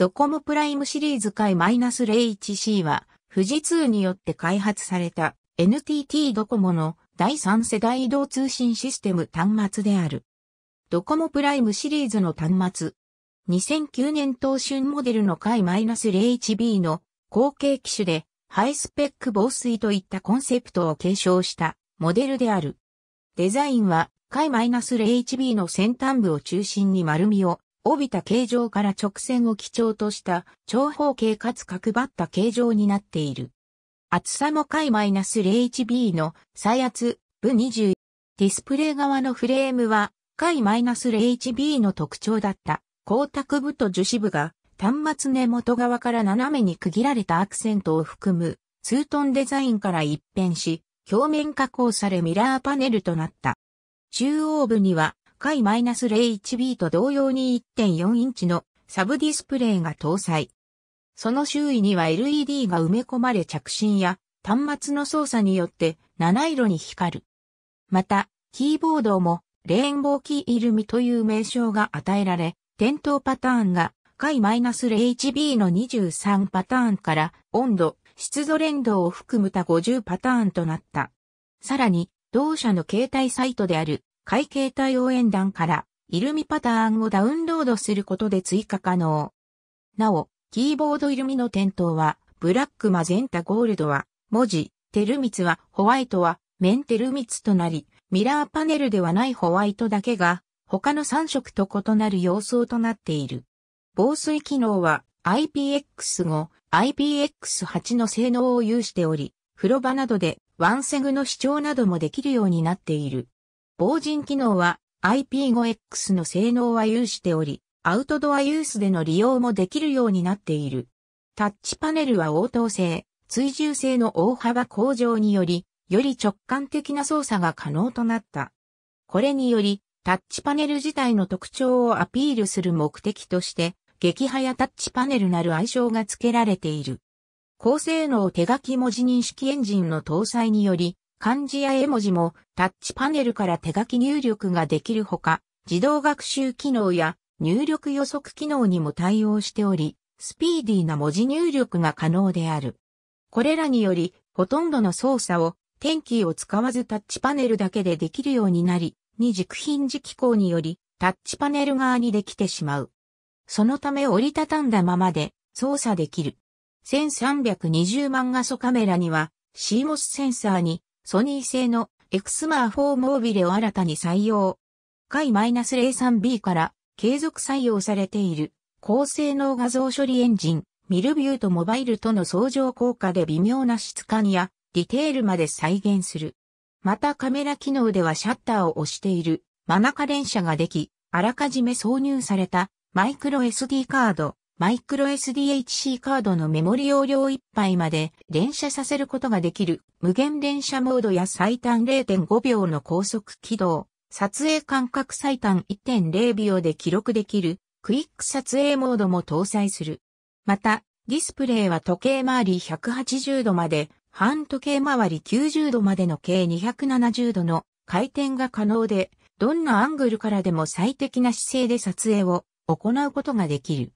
ドコモプライムシリーズ回 -01C は、富士通によって開発された NTT ドコモの第3世代移動通信システム端末である。ドコモプライムシリーズの端末。2009年当春モデルの回 -01B の後継機種で、ハイスペック防水といったコンセプトを継承したモデルである。デザインは、回 -01B の先端部を中心に丸みを帯びた形状から直線を基調とした長方形かつ角張った形状になっている。厚さも解 -01B の再圧部20。ディスプレイ側のフレームは解 -01B の特徴だった光沢部と樹脂部が端末根元側から斜めに区切られたアクセントを含むツートンデザインから一変し表面加工されミラーパネルとなった。中央部には回 -01B と同様に1.4インチのサブディスプレイが搭載。その周囲には LED が埋め込まれ着信や端末の操作によって七色に光る。また、キーボードもレインボーキーイルミという名称が与えられ、点灯パターンが回 -01B の23パターンから温度、湿度連動を含むた50パターンとなった。さらに、同社の携帯サイトである会計対応演談からイルミパターンをダウンロードすることで追加可能。なお、キーボードイルミの点灯は、ブラックマゼンタゴールドは、文字、テルミツは、ホワイトは、メンテルミツとなり、ミラーパネルではないホワイトだけが、他の3色と異なる様相となっている。防水機能は IPX5、IPX8 の性能を有しており、風呂場などでワンセグの視聴などもできるようになっている。防塵機能は IP5X の性能は有しており、アウトドアユースでの利用もできるようになっている。タッチパネルは応答性、追従性の大幅向上により、より直感的な操作が可能となった。これにより、タッチパネル自体の特徴をアピールする目的として、激早タッチパネルなる愛称が付けられている。高性能手書き文字認識エンジンの搭載により、漢字や絵文字もタッチパネルから手書き入力ができるほか、自動学習機能や入力予測機能にも対応しており、スピーディーな文字入力が可能である。これらにより、ほとんどの操作を、天気を使わずタッチパネルだけでできるようになり、二軸品時機構により、タッチパネル側にできてしまう。そのため折りたたんだままで操作できる。1320万画素カメラには CMOS センサーにソニー製のエクスマー4モービレを新たに採用。回 -03B から継続採用されている高性能画像処理エンジン、ミルビューとモバイルとの相乗効果で微妙な質感やディテールまで再現する。またカメラ機能ではシャッターを押しているマナカ連射ができ、あらかじめ挿入されたマイクロ SD カード、マイクロ SDHC カードのメモリ容量1杯まで連射させることができる無限連射モードや最短0.5秒の高速起動、撮影間隔最短1.0秒で記録できるクイック撮影モードも搭載する。また、ディスプレイは時計回り180度まで、半時計回り90度までの計270度の回転が可能で、どんなアングルからでも最適な姿勢で撮影を行うことができる。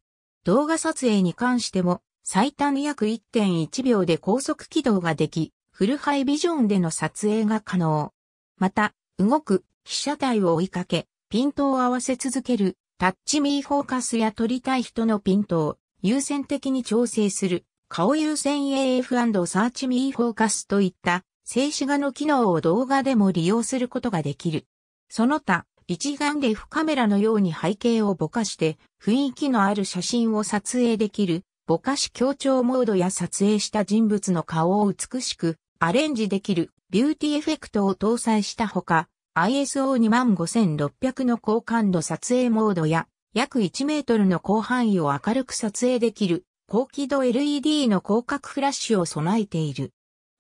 動画撮影に関しても、最短約1.1秒で高速起動ができ、フルハイビジョンでの撮影が可能。また、動く被写体を追いかけ、ピントを合わせ続ける、タッチミーフォーカスや撮りたい人のピントを優先的に調整する、顔優先 AF& サーチミーフォーカスといった静止画の機能を動画でも利用することができる。その他、一眼レフカメラのように背景をぼかして雰囲気のある写真を撮影できるぼかし強調モードや撮影した人物の顔を美しくアレンジできるビューティーエフェクトを搭載したほか ISO25600 の高感度撮影モードや約1メートルの広範囲を明るく撮影できる高輝度 LED の広角フラッシュを備えている。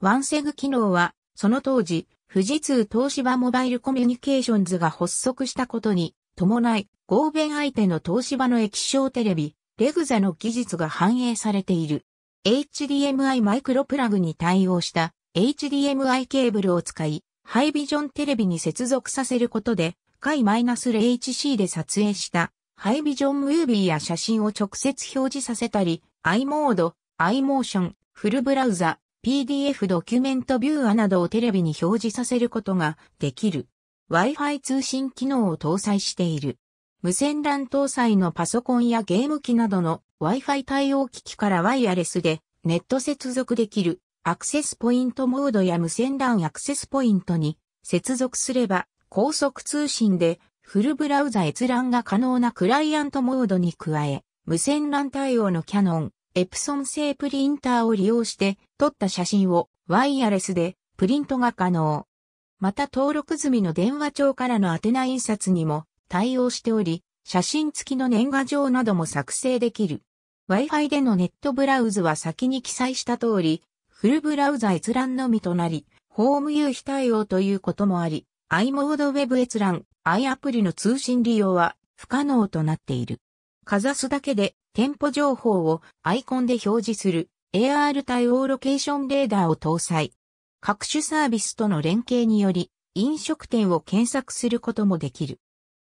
ワンセグ機能はその当時富士通東芝モバイルコミュニケーションズが発足したことに伴い、合弁相手の東芝の液晶テレビ、レグザの技術が反映されている。HDMI マイクロプラグに対応した HDMI ケーブルを使い、ハイビジョンテレビに接続させることで、回 -0HC で撮影したハイビジョンムービーや写真を直接表示させたり、i モード、i モーション、フルブラウザ、PDF ドキュメントビューアなどをテレビに表示させることができる。Wi-Fi 通信機能を搭載している。無線 LAN 搭載のパソコンやゲーム機などの Wi-Fi 対応機器からワイヤレスでネット接続できるアクセスポイントモードや無線 LAN アクセスポイントに接続すれば高速通信でフルブラウザ閲覧が可能なクライアントモードに加え、無線 LAN 対応のキャノン、エプソン製プリンターを利用して撮った写真をワイヤレスでプリントが可能。また登録済みの電話帳からの宛名印刷にも対応しており、写真付きの年賀状なども作成できる。Wi-Fi でのネットブラウズは先に記載した通り、フルブラウザ閲覧のみとなり、ホーム有非対応ということもあり、i モードウェブ閲覧、i アプリの通信利用は不可能となっている。かざすだけで店舗情報をアイコンで表示する AR 対応ロケーションレーダーを搭載。各種サービスとの連携により、飲食店を検索することもできる。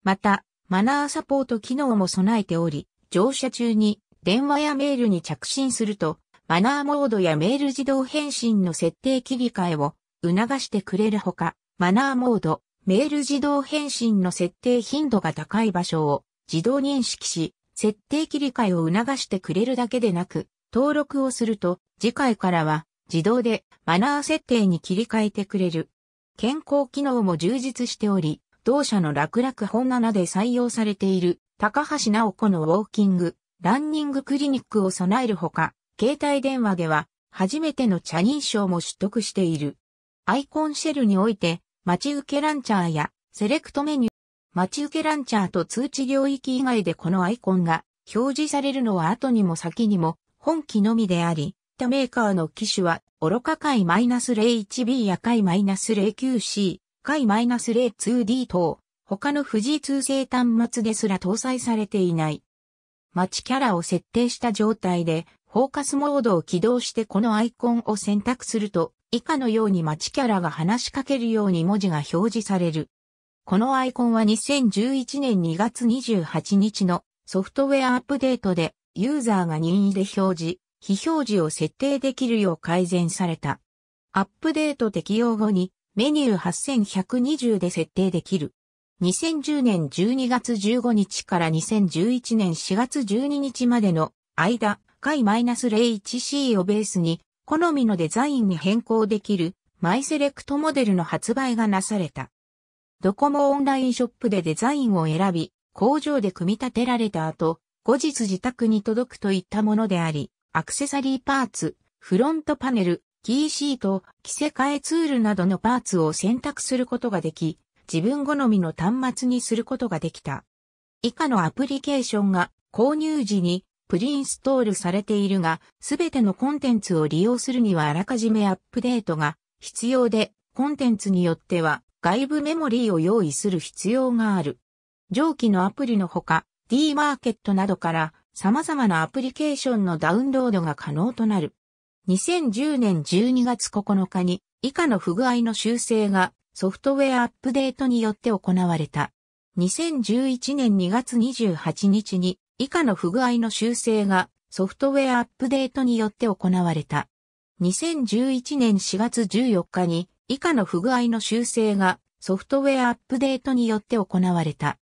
また、マナーサポート機能も備えており、乗車中に電話やメールに着信すると、マナーモードやメール自動返信の設定切り替えを促してくれるほか、マナーモード、メール自動返信の設定頻度が高い場所を自動認識し、設定切り替えを促してくれるだけでなく、登録をすると次回からは自動でマナー設定に切り替えてくれる。健康機能も充実しており、同社の楽々本7で採用されている高橋直子のウォーキング、ランニングクリニックを備えるほか、携帯電話では初めての茶認証も取得している。アイコンシェルにおいて、待ち受けランチャーやセレクトメニュー待ち受けランチャーと通知領域以外でこのアイコンが表示されるのは後にも先にも本機のみであり、他メーカーの機種は、愚か回 -01B や回 -09C、回 -02D 等、他の富士通製端末ですら搭載されていない。待ちキャラを設定した状態で、フォーカスモードを起動してこのアイコンを選択すると、以下のように待ちキャラが話しかけるように文字が表示される。このアイコンは2011年2月28日のソフトウェアアップデートでユーザーが任意で表示、非表示を設定できるよう改善された。アップデート適用後にメニュー8120で設定できる。2010年12月15日から2011年4月12日までの間、回 -01C をベースに、好みのデザインに変更できるマイセレクトモデルの発売がなされた。ドコモオンラインショップでデザインを選び、工場で組み立てられた後、後日自宅に届くといったものであり、アクセサリーパーツ、フロントパネル、キーシート、着せ替えツールなどのパーツを選択することができ、自分好みの端末にすることができた。以下のアプリケーションが購入時にプリインストールされているが、すべてのコンテンツを利用するにはあらかじめアップデートが必要で、コンテンツによっては外部メモリーを用意する必要がある。上記のアプリのほか、D マーケットなどから様々なアプリケーションのダウンロードが可能となる。2010年12月9日に以下の不具合の修正がソフトウェアアップデートによって行われた。2011年2月28日に以下の不具合の修正がソフトウェアアップデートによって行われた。2011年4月14日に以下の不具合の修正がソフトウェアアップデートによって行われた。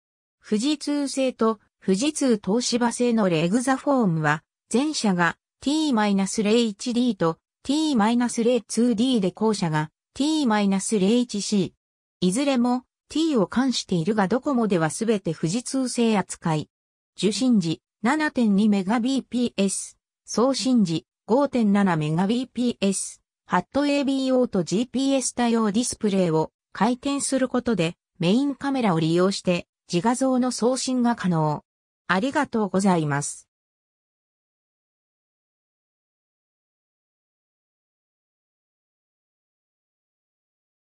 富士通製と富士通東芝製のレグザフォームは、前者が t-01d と t-02d で後者が t-01c。いずれも t を冠しているがドコモではすべて富士通製扱い。受信時 7.2Mbps、送信時 5.7Mbps、ハット ABO と GPS 対応ディスプレイを回転することでメインカメラを利用して自画像の送信が可能。ありがとうございます。